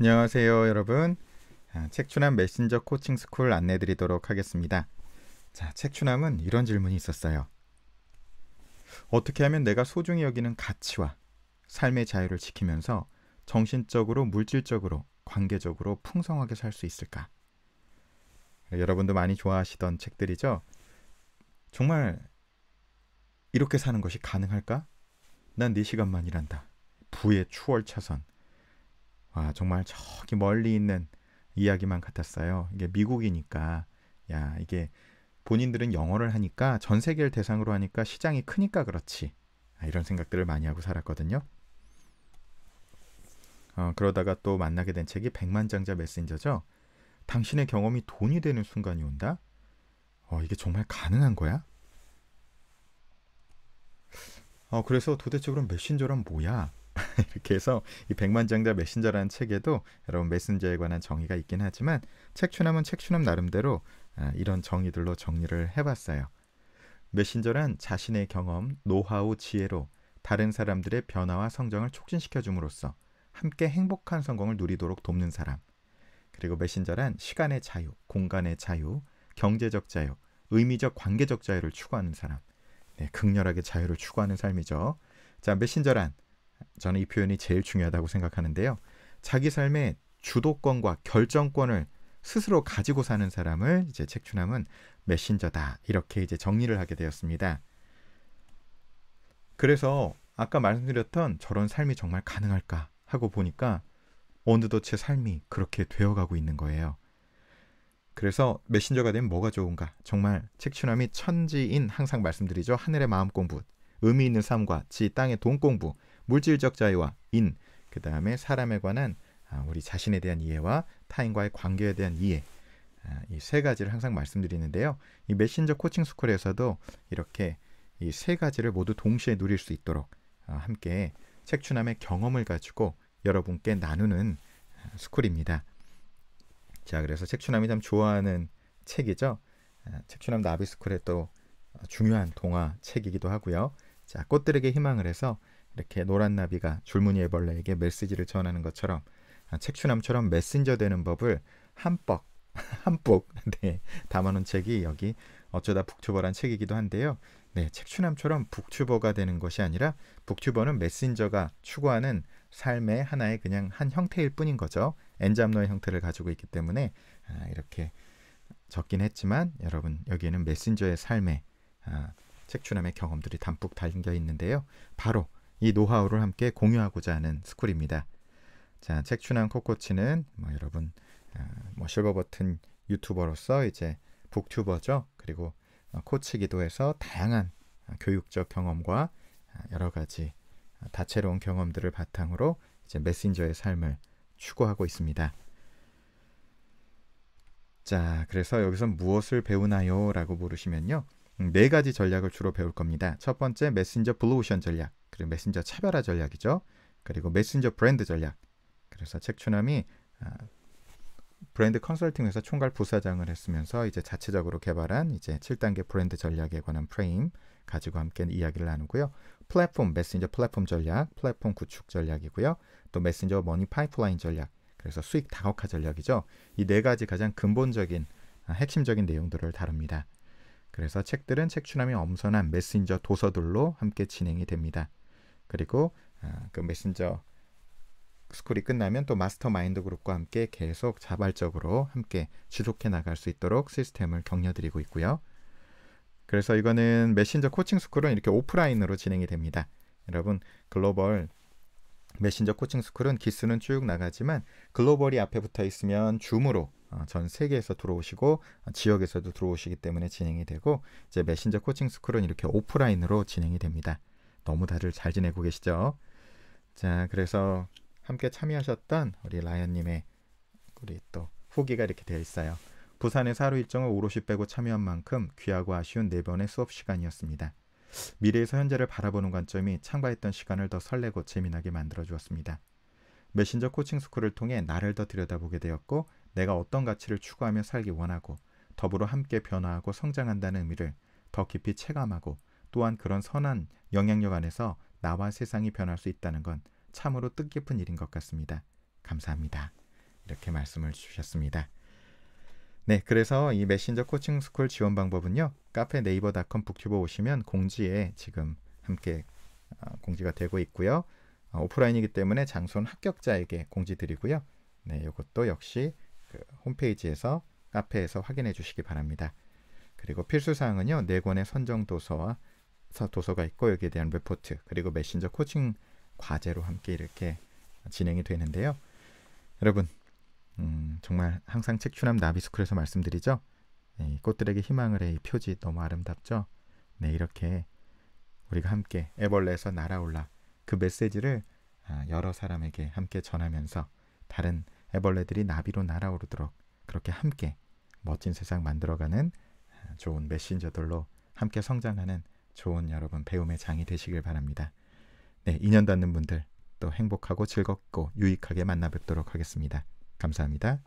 안녕하세요, 여러분. 아, 책추남 메신저 코칭 스쿨 안내 드리도록 하겠습니다. 자, 책추남은 이런 질문이 있었어요. 어떻게 하면 내가 소중히 여기는 가치와 삶의 자유를 지키면서 정신적으로, 물질적으로, 관계적으로 풍성하게 살 수 있을까? 여러분도 많이 좋아하시던 책들이죠. 정말 이렇게 사는 것이 가능할까? 난 네 시간만 일한다. 부의 추월 차선. 아, 정말 저기 멀리 있는 이야기만 같았어요. 이게 미국이니까 야, 이게 본인들은 영어를 하니까 전 세계를 대상으로 하니까 시장이 크니까 그렇지. 아, 이런 생각들을 많이 하고 살았거든요. 어, 그러다가 또 만나게 된 책이 백만장자 메신저죠. 당신의 경험이 돈이 되는 순간이 온다. 어, 이게 정말 가능한 거야? 어, 그래서 도대체 그럼 메신저란 뭐야? 이렇게 해서 이 백만장자 메신저라는 책에도 여러분 메신저에 관한 정의가 있긴 하지만 책추남은 책추남 나름대로 아, 이런 정의들로 정리를 해봤어요. 메신저란 자신의 경험, 노하우, 지혜로 다른 사람들의 변화와 성장을 촉진시켜 줌으로써 함께 행복한 성공을 누리도록 돕는 사람. 그리고 메신저란 시간의 자유, 공간의 자유, 경제적 자유, 의미적 관계적 자유를 추구하는 사람. 네, 극렬하게 자유를 추구하는 삶이죠. 자, 메신저란 저는 이 표현이 제일 중요하다고 생각하는데요. 자기 삶의 주도권과 결정권을 스스로 가지고 사는 사람을 이제 책추남은 메신저다 이렇게 이제 정리를 하게 되었습니다. 그래서 아까 말씀드렸던 저런 삶이 정말 가능할까 하고 보니까 어느덧 제 삶이 그렇게 되어가고 있는 거예요. 그래서 메신저가 되면 뭐가 좋은가? 정말 책추남이 천지인 항상 말씀드리죠. 하늘의 마음 공부, 의미 있는 삶과 지 땅의 돈 공부 물질적 자유와 인, 그 다음에 사람에 관한 아, 우리 자신에 대한 이해와 타인과의 관계에 대한 이해 아, 이세 가지를 항상 말씀드리는데요. 이 메신저 코칭 스쿨에서도 이렇게 이 세 가지를 모두 동시에 누릴 수 있도록 아, 함께 책추남의 경험을 가지고 여러분께 나누는 스쿨입니다. 자, 그래서 책추남이 참 좋아하는 책이죠. 책추남 나비스쿨의 또 중요한 동화 책이기도 하고요. 자, 꽃들에게 희망을 해서 이렇게 노란 나비가 줄무늬의 벌레에게 메시지를 전하는 것처럼 아, 책추남처럼 메신저 되는 법을 한뻑 한폭 네, 담아놓은 책이 여기 어쩌다 북튜버란 책이기도 한데요. 네, 책추남처럼 북튜버가 되는 것이 아니라 북튜버는 메신저가 추구하는 삶의 하나의 그냥 한 형태일 뿐인 거죠. 엔잡노의 형태를 가지고 있기 때문에 아, 이렇게 적긴 했지만 여러분 여기에는 메신저의 삶에 아, 책추남의 경험들이 담뿍 담겨 있는데요. 바로 이 노하우를 함께 공유하고자 하는 스쿨입니다. 자, 책춘한 코코치는 뭐 여러분 어, 뭐 실버 버튼 유튜버로서 이제 북튜버죠. 그리고 어, 코치기도 해서 다양한 어, 교육적 경험과 여러 가지 다채로운 경험들을 바탕으로 이제 메신저의 삶을 추구하고 있습니다. 자, 그래서 여기서 무엇을 배우나요? 라고 물으시면요. 네 가지 전략을 주로 배울 겁니다. 첫 번째 메신저 블루오션 전략, 그리고 메신저 차별화 전략이죠. 그리고 메신저 브랜드 전략. 그래서 책추남이 브랜드 컨설팅 에서 총괄 부사장을 했으면서 이제 자체적으로 개발한 이제 7단계 브랜드 전략에 관한 프레임 가지고 함께 이야기를 나누고요. 플랫폼 메신저 플랫폼 전략, 플랫폼 구축 전략이고요. 또 메신저 머니 파이프라인 전략. 그래서 수익 다각화 전략이죠. 이 네 가지 가장 근본적인 아, 핵심적인 내용들을 다룹니다. 그래서 책들은 책추남이 엄선한 메신저 도서들로 함께 진행이 됩니다. 그리고 아, 그 메신저 스쿨이 끝나면 또 마스터마인드 그룹과 함께 계속 자발적으로 함께 지속해 나갈 수 있도록 시스템을 격려드리고 있고요. 그래서 이거는 메신저 코칭 스쿨은 이렇게 오프라인으로 진행이 됩니다. 여러분 글로벌 메신저 코칭 스쿨은 기수는 쭉 나가지만 글로벌이 앞에 붙어 있으면 줌으로 어, 전 세계에서 들어오시고 어, 지역에서도 들어오시기 때문에 진행이 되고 이제 메신저 코칭 스쿨은 이렇게 오프라인으로 진행이 됩니다. 너무 다들 잘 지내고 계시죠? 자, 그래서 함께 참여하셨던 우리 라이언님의 우리 또 후기가 이렇게 되어 있어요. 부산의사 하루 일정을 오롯이 빼고 참여한 만큼 귀하고 아쉬운 네 번의 수업 시간이었습니다. 미래에서 현재를 바라보는 관점이 창바했던 시간을 더 설레고 재미나게 만들어 주었습니다. 메신저 코칭 스쿨을 통해 나를 더 들여다보게 되었고 내가 어떤 가치를 추구하며 살기 원하고 더불어 함께 변화하고 성장한다는 의미를 더 깊이 체감하고 또한 그런 선한 영향력 안에서 나와 세상이 변할 수 있다는 건 참으로 뜻깊은 일인 것 같습니다. 감사합니다. 이렇게 말씀을 주셨습니다. 네, 그래서 이 메신저 코칭 스쿨 지원 방법은요. 카페 네이버닷컴 북튜버 오시면 공지에 지금 함께 어, 공지가 되고 있고요. 어, 오프라인이기 때문에 장소는 합격자에게 공지 드리고요. 네, 이것도 역시 홈페이지에서 카페에서 확인해 주시기 바랍니다. 그리고 필수사항은요. 네 권의 선정 도서와 도서가 있고 여기에 대한 레포트 그리고 메신저 코칭 과제로 함께 이렇게 진행이 되는데요. 여러분 음, 정말 항상 책추남 나비스쿨에서 말씀드리죠. 네, 꽃들에게 희망을 해이 표지 너무 아름답죠. 네 이렇게 우리가 함께 애벌레에서 날아올라 그 메시지를 아, 여러 사람에게 함께 전하면서 다른 애벌레들이 나비로 날아오르도록 그렇게 함께 멋진 세상 만들어가는 아, 좋은 메신저들로 함께 성장하는 좋은 여러분 배움의 장이 되시길 바랍니다. 네, 인연 닿는 분들 또 행복하고 즐겁고 유익하게 만나 뵙도록 하겠습니다. 감사합니다.